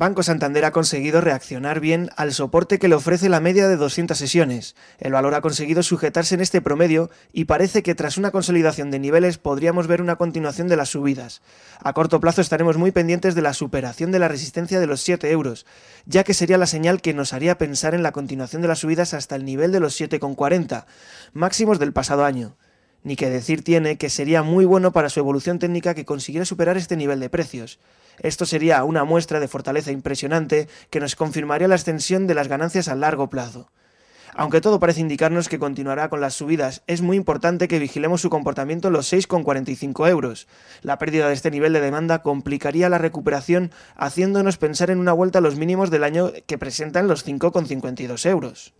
Banco Santander ha conseguido reaccionar bien al soporte que le ofrece la media de 200 sesiones. El valor ha conseguido sujetarse en este promedio y parece que tras una consolidación de niveles podríamos ver una continuación de las subidas. A corto plazo estaremos muy pendientes de la superación de la resistencia de los 7 euros, ya que sería la señal que nos haría pensar en la continuación de las subidas hasta el nivel de los 7,40, máximos del pasado año. Ni que decir tiene que sería muy bueno para su evolución técnica que consiguiera superar este nivel de precios. Esto sería una muestra de fortaleza impresionante que nos confirmaría la extensión de las ganancias a largo plazo. Aunque todo parece indicarnos que continuará con las subidas, es muy importante que vigilemos su comportamiento en los 6,45 euros. La pérdida de este nivel de demanda complicaría la recuperación, haciéndonos pensar en una vuelta a los mínimos del año que presentan los 5,52 euros.